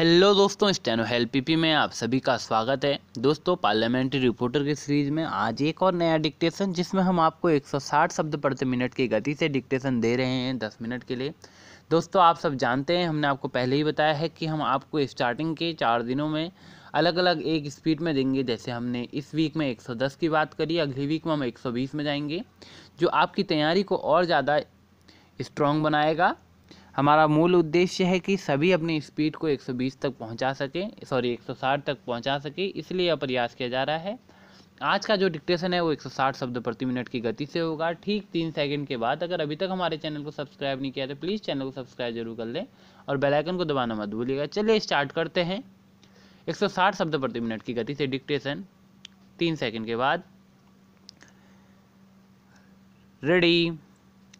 hello दोस्तों steno help P में आप सभी का स्वागत है दोस्तों पार्लियामेंट्री रिपोर्टर की सीरीज़ में आज एक और नया डिक्टेशन जिसमें हम आपको 160 शब्द प्रति मिनट की गति से डिक्टेशन दे रहे हैं 10 मिनट के लिए दोस्तों आप सब जानते हैं हमने आपको पहले ही बताया है कि हम आपको स्टार्टिंग के चार दिनों में अलग अलग एक स्पीड में देंगे जैसे हमने इस वीक में 110 की बात करी अगली वीक में हम 120 में जाएंगे जो आपकी तैयारी को और ज़्यादा स्ट्रॉन्ग बनाएगा हमारा मूल उद्देश्य है कि सभी अपनी स्पीड को 120 तक पहुंचा सकें सॉरी 160 तक पहुंचा सके इसलिए यह प्रयास किया जा रहा है आज का जो डिक्टेशन है वो 160 शब्द प्रति मिनट की गति से होगा ठीक तीन सेकंड के बाद अगर अभी तक हमारे चैनल को सब्सक्राइब नहीं किया तो प्लीज़ चैनल को सब्सक्राइब जरूर कर लें और बेलाइकन को दबाना मत भूलिएगा चलिए स्टार्ट करते हैं एक शब्द प्रति मिनट की गति से डिक्टेशन तीन सेकेंड के बाद रेडी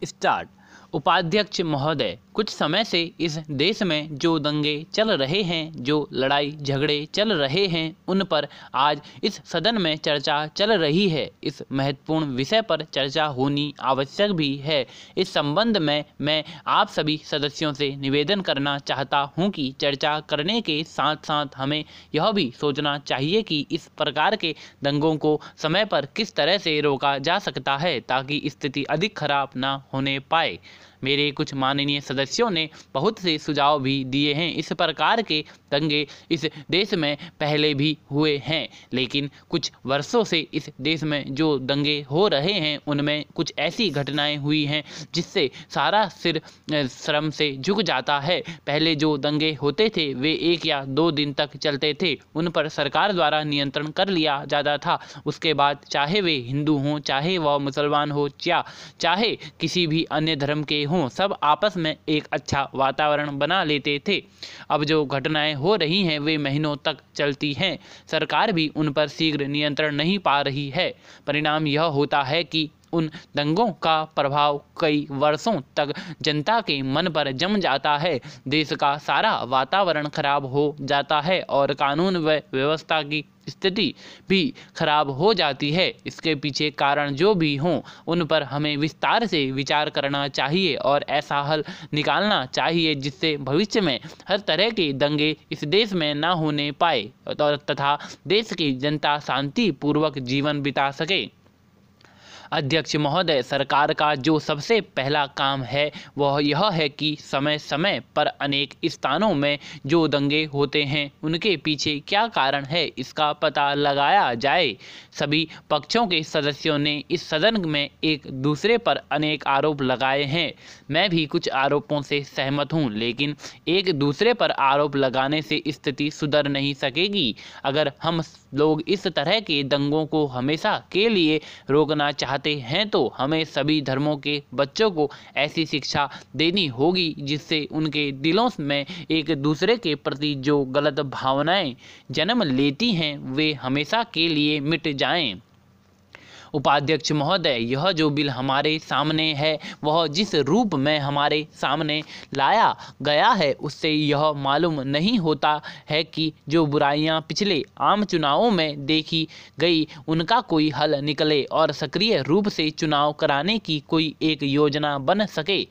स्टार्ट उपाध्यक्ष महोदय कुछ समय से इस देश में जो दंगे चल रहे हैं जो लड़ाई झगड़े चल रहे हैं उन पर आज इस सदन में चर्चा चल रही है इस महत्वपूर्ण विषय पर चर्चा होनी आवश्यक भी है इस संबंध में मैं आप सभी सदस्यों से निवेदन करना चाहता हूं कि चर्चा करने के साथ साथ हमें यह भी सोचना चाहिए कि इस प्रकार के दंगों को समय पर किस तरह से रोका जा सकता है ताकि स्थिति अधिक खराब ना होने पाए मेरे कुछ माननीय सदस्यों ने बहुत से सुझाव भी दिए हैं इस प्रकार के दंगे इस देश में पहले भी हुए हैं लेकिन कुछ वर्षों से इस देश में जो दंगे हो रहे हैं उनमें कुछ ऐसी घटनाएं हुई हैं जिससे सारा सिर श्रम से झुक जाता है पहले जो दंगे होते थे वे एक या दो दिन तक चलते थे उन पर सरकार द्वारा नियंत्रण कर लिया जाता था उसके बाद चाहे वे हिंदू हों चाहे वह मुसलमान हो या चाहे किसी भी अन्य धर्म के हों सब आपस में एक अच्छा वातावरण बना लेते थे अब जो घटनाएं हो रही हैं वे महीनों तक चलती हैं सरकार भी उन पर शीघ्र नियंत्रण नहीं पा रही है परिणाम यह होता है कि उन दंगों का प्रभाव कई वर्षों तक जनता के मन पर जम जाता है देश का सारा वातावरण खराब हो जाता है और कानून व व्यवस्था की स्थिति भी खराब हो जाती है इसके पीछे कारण जो भी हों उन पर हमें विस्तार से विचार करना चाहिए और ऐसा हल निकालना चाहिए जिससे भविष्य में हर तरह के दंगे इस देश में ना होने पाए और तथा देश की जनता शांतिपूर्वक जीवन बिता सके अध्यक्ष महोदय सरकार का जो सबसे पहला काम है वह यह है कि समय समय पर अनेक स्थानों में जो दंगे होते हैं उनके पीछे क्या कारण है इसका पता लगाया जाए सभी पक्षों के सदस्यों ने इस सदन में एक दूसरे पर अनेक आरोप लगाए हैं मैं भी कुछ आरोपों से सहमत हूँ लेकिन एक दूसरे पर आरोप लगाने से स्थिति सुधर नहीं सकेगी अगर हम लोग इस तरह के दंगों को हमेशा के लिए रोकना चाहते हैं तो हमें सभी धर्मों के बच्चों को ऐसी शिक्षा देनी होगी जिससे उनके दिलों में एक दूसरे के प्रति जो गलत भावनाएं जन्म लेती हैं वे हमेशा के लिए मिट जाएं उपाध्यक्ष महोदय यह जो बिल हमारे सामने है वह जिस रूप में हमारे सामने लाया गया है उससे यह मालूम नहीं होता है कि जो बुराइयां पिछले आम चुनावों में देखी गई उनका कोई हल निकले और सक्रिय रूप से चुनाव कराने की कोई एक योजना बन सके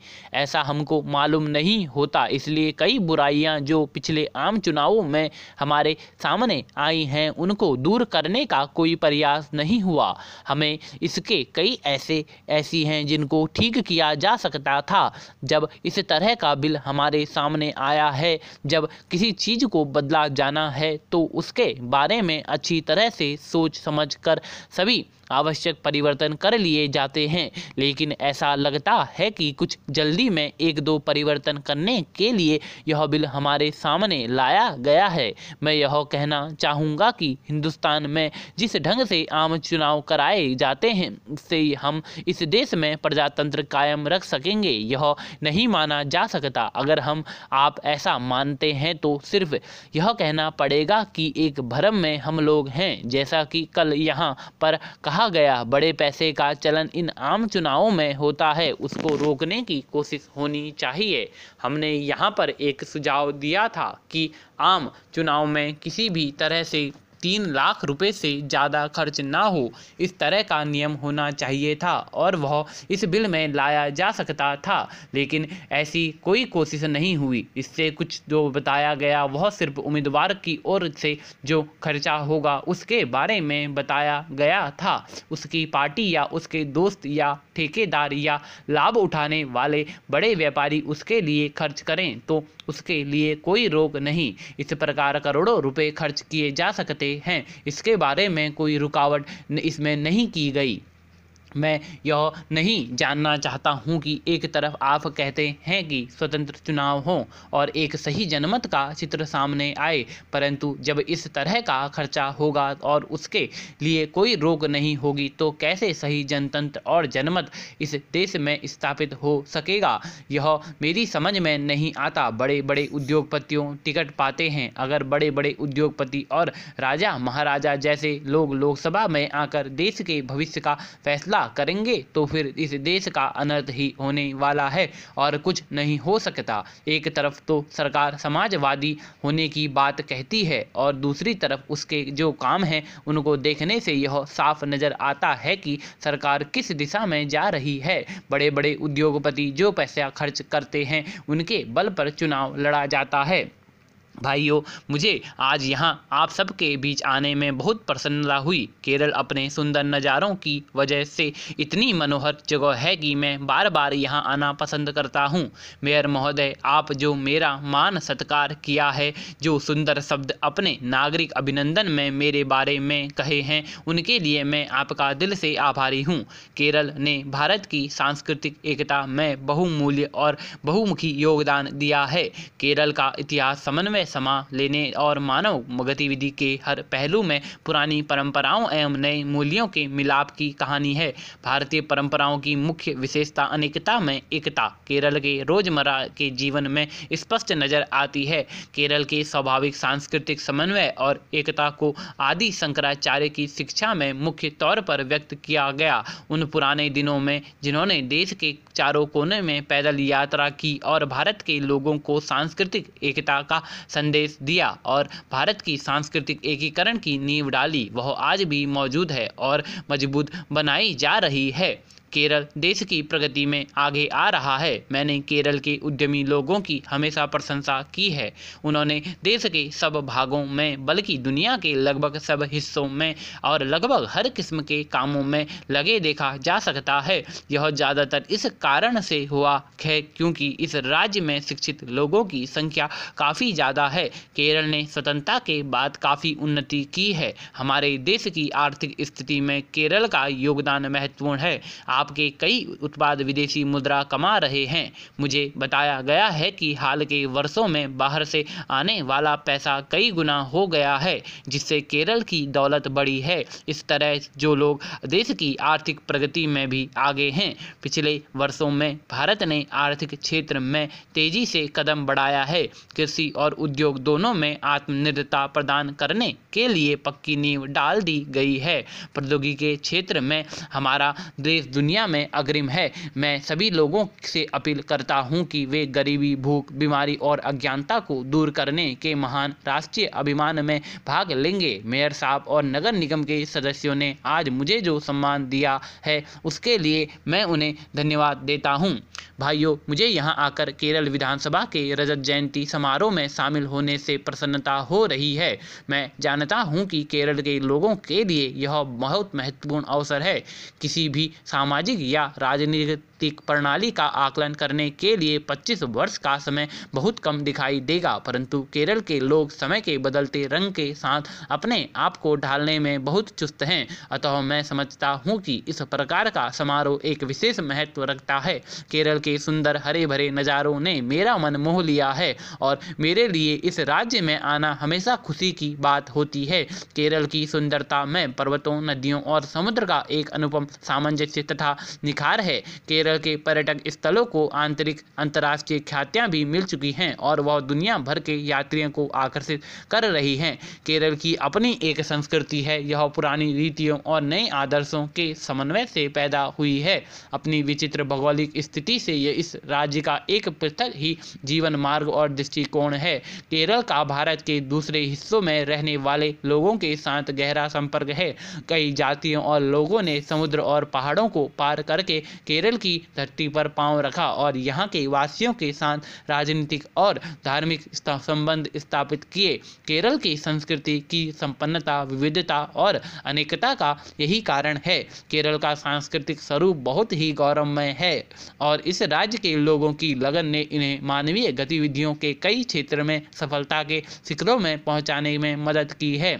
ऐसा हमको मालूम नहीं होता इसलिए कई बुराइयां जो पिछले आम चुनावों में हमारे सामने आई हैं उनको दूर करने का कोई प्रयास नहीं हुआ हमें हैं इसके कई ऐसे ऐसी हैं जिनको ठीक किया जा सकता था जब इस तरह का बिल हमारे सामने आया है जब किसी चीज़ को बदला जाना है तो उसके बारे में अच्छी तरह से सोच समझ कर सभी आवश्यक परिवर्तन कर लिए जाते हैं लेकिन ऐसा लगता है कि कुछ जल्दी में एक दो परिवर्तन करने के लिए यह बिल हमारे सामने लाया गया है मैं यह कहना चाहूँगा कि हिंदुस्तान में जिस ढंग से आम चुनाव कराए जाते हैं उससे हम इस देश में प्रजातंत्र कायम रख सकेंगे यह नहीं माना जा सकता अगर हम आप ऐसा मानते हैं तो सिर्फ यह कहना पड़ेगा कि एक भ्रम में हम लोग हैं जैसा कि कल यहाँ पर कहा गया बड़े पैसे का चलन इन आम चुनावों में होता है उसको रोकने की कोशिश होनी चाहिए हमने यहाँ पर एक सुझाव दिया था कि आम चुनाव में किसी भी तरह से तीन लाख रुपए से ज़्यादा खर्च ना हो इस तरह का नियम होना चाहिए था और वह इस बिल में लाया जा सकता था लेकिन ऐसी कोई कोशिश नहीं हुई इससे कुछ जो बताया गया वह सिर्फ उम्मीदवार की ओर से जो खर्चा होगा उसके बारे में बताया गया था उसकी पार्टी या उसके दोस्त या ठेकेदार या लाभ उठाने वाले बड़े व्यापारी उसके लिए खर्च करें तो उसके लिए कोई रोक नहीं इस प्रकार करोड़ों रुपये खर्च किए जा सकते हैं इसके बारे में कोई रुकावट इसमें नहीं की गई मैं यह नहीं जानना चाहता हूं कि एक तरफ आप कहते हैं कि स्वतंत्र चुनाव हों और एक सही जनमत का चित्र सामने आए परंतु जब इस तरह का खर्चा होगा और उसके लिए कोई रोक नहीं होगी तो कैसे सही जनतंत्र और जनमत इस देश में स्थापित हो सकेगा यह मेरी समझ में नहीं आता बड़े बड़े उद्योगपतियों टिकट पाते हैं अगर बड़े बड़े उद्योगपति और राजा महाराजा जैसे लोग लोकसभा में आकर देश के भविष्य का फैसला ऐसा करेंगे तो फिर इस देश का अनर्थ ही होने वाला है और कुछ नहीं हो सकता एक तरफ तो सरकार समाजवादी होने की बात कहती है और दूसरी तरफ उसके जो काम हैं उनको देखने से यह साफ नज़र आता है कि सरकार किस दिशा में जा रही है बड़े बड़े उद्योगपति जो पैसा खर्च करते हैं उनके बल पर चुनाव लड़ा जाता है भाइयों मुझे आज यहाँ आप सबके बीच आने में बहुत प्रसन्नता हुई केरल अपने सुंदर नज़ारों की वजह से इतनी मनोहर जगह है कि मैं बार बार यहाँ आना पसंद करता हूँ मेयर महोदय आप जो मेरा मान सत्कार किया है जो सुंदर शब्द अपने नागरिक अभिनंदन में मेरे बारे में कहे हैं उनके लिए मैं आपका दिल से आभारी हूँ केरल ने भारत की सांस्कृतिक एकता में बहुमूल्य और बहुमुखी योगदान दिया है केरल का इतिहास समन्वय समय समा लेने और मानव गतिविधि के हर पहलू में पुरानी परंपराओं एवं नए मूल्यों के मिलाप की कहानी है भारतीय परंपराओं की मुख्य विशेषता अनेकता में एकता केरल के रोजमर्रा के जीवन में स्पष्ट नजर आती है केरल के स्वाभाविक सांस्कृतिक समन्वय और एकता को आदि शंकराचार्य की शिक्षा में मुख्य तौर पर व्यक्त किया गया उन पुराने दिनों में जिन्होंने देश के चारों कोने में पैदल यात्रा की और भारत के लोगों को सांस्कृतिक एकता का संदेश दिया और भारत की सांस्कृतिक एकीकरण की नींव डाली वह आज भी मौजूद है और मजबूत बनाई जा रही है केरल देश की प्रगति में आगे आ रहा है मैंने केरल के उद्यमी लोगों की हमेशा प्रशंसा की है उन्होंने देश के सब भागों में बल्कि दुनिया के लगभग सब हिस्सों में और लगभग हर किस्म के कामों में लगे देखा जा सकता है यह ज़्यादातर इस कारण से हुआ है क्योंकि इस राज्य में शिक्षित लोगों की संख्या काफ़ी ज़्यादा है केरल ने स्वतंत्रता के बाद काफ़ी उन्नति की है हमारे देश की आर्थिक स्थिति में केरल का योगदान महत्वपूर्ण है आप आपके कई उत्पाद विदेशी मुद्रा कमा रहे हैं मुझे बताया गया है कि हाल के वर्षों में बाहर से आने वाला पैसा कई गुना हो गया है जिससे केरल की दौलत बढ़ी है इस तरह जो लोग देश की आर्थिक प्रगति में भी आगे हैं पिछले वर्षों में भारत ने आर्थिक क्षेत्र में तेजी से कदम बढ़ाया है कृषि और उद्योग दोनों में आत्मनिर्भरता प्रदान करने के लिए पक्की नींव डाल दी गई है प्रौद्योगिकी के क्षेत्र में हमारा देश दुनिया दुनिया में अग्रिम है मैं सभी लोगों से अपील करता हूँ कि वे गरीबी भूख बीमारी और अज्ञानता को दूर करने के महान राष्ट्रीय अभिमान में भाग लेंगे मेयर साहब और नगर निगम के सदस्यों ने आज मुझे जो सम्मान दिया है उसके लिए मैं उन्हें धन्यवाद देता हूँ भाइयों मुझे यहाँ आकर केरल विधानसभा के रजत जयंती समारोह में शामिल होने से प्रसन्नता हो रही है मैं जानता हूँ कि केरल के लोगों के लिए यह बहुत महत्वपूर्ण अवसर है किसी भी सामाजिक या राजनीतिक प्रणाली का आकलन करने के लिए 25 वर्ष का समय बहुत कम दिखाई देगा परंतु केरल के लोग समय के बदलते रंग के साथ अपने आप को ढालने में बहुत चुस्त हैं अतः मैं समझता हूँ कि इस प्रकार का समारोह एक विशेष महत्व रखता है केरल के के सुंदर हरे भरे नज़ारों ने मेरा मन मोह लिया है और मेरे लिए इस राज्य में आना हमेशा खुशी की बात होती है केरल की सुंदरता में पर्वतों नदियों और समुद्र का एक अनुपम सामंजस्य तथा निखार है केरल के पर्यटक स्थलों को आंतरिक अंतर्राष्ट्रीय ख्यातियाँ भी मिल चुकी हैं और वह दुनिया भर के यात्रियों को आकर्षित कर रही हैं केरल की अपनी एक संस्कृति है यह पुरानी रीतियों और नए आदर्शों के समन्वय से पैदा हुई है अपनी विचित्र भौगोलिक स्थिति से लिए इस राज्य का एक पृथक ही जीवन मार्ग और दृष्टिकोण है केरल का भारत के दूसरे हिस्सों में रहने वाले लोगों के साथ गहरा संपर्क है कई जातियों और लोगों ने समुद्र और पहाड़ों को पार करके केरल की धरती पर पांव रखा और यहाँ के वासियों के साथ राजनीतिक और धार्मिक संबंध स्थापित किए केरल की संस्कृति की संपन्नता विविधता और अनेकता का यही कारण है केरल का सांस्कृतिक स्वरूप बहुत ही गौरवमय है और इस राज्य के लोगों की लगन ने इन्हें मानवीय गतिविधियों के कई क्षेत्र में सफलता के शिखरों में पहुंचाने में मदद की है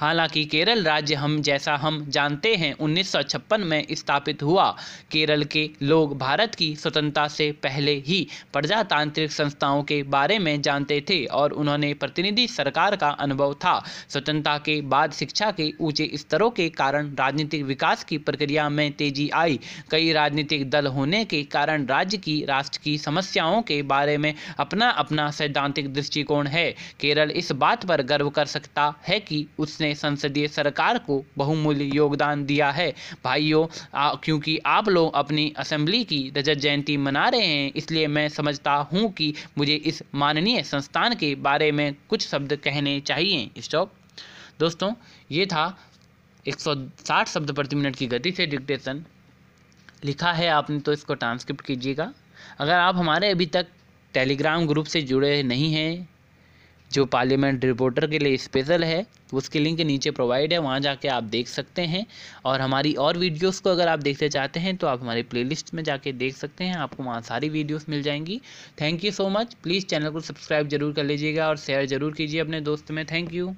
हालांकि केरल राज्य हम जैसा हम जानते हैं उन्नीस में स्थापित हुआ केरल के लोग भारत की स्वतंत्रता से पहले ही प्रजातांत्रिक संस्थाओं के बारे में जानते थे और उन्होंने प्रतिनिधि सरकार का अनुभव था स्वतंत्रता के बाद शिक्षा के ऊंचे स्तरों के कारण राजनीतिक विकास की प्रक्रिया में तेजी आई कई राजनीतिक दल होने के कारण राज्य की राष्ट्र की समस्याओं के बारे में अपना अपना सैद्धांतिक दृष्टिकोण है केरल इस बात पर गर्व कर सकता है कि उसने संसदीय सरकार को बहुमूल्य योगदान दिया है भाइयों क्योंकि आप लोग अपनी असेंबली की रजत जयंती मना रहे हैं इसलिए मैं समझता हूँ कि मुझे इस माननीय संस्थान के बारे में कुछ शब्द कहने चाहिए स्टॉप दोस्तों ये था 160 शब्द प्रति मिनट की गति से डिक्टेशन लिखा है आपने तो इसको ट्रांसक्रिप्ट कीजिएगा अगर आप हमारे अभी तक टेलीग्राम ग्रुप से जुड़े नहीं हैं जो पार्लियामेंट रिपोर्टर के लिए स्पेशल है उसकी लिंक नीचे प्रोवाइड है वहाँ जाके आप देख सकते हैं और हमारी और वीडियोस को अगर आप देखते चाहते हैं तो आप हमारे प्लेलिस्ट में जाके देख सकते हैं आपको वहाँ सारी वीडियोस मिल जाएंगी thank you so much please channel को सब्सक्राइब जरूर कर लीजिएगा और शेयर ज़रूर कीजिए अपने दोस्त में थैंक यू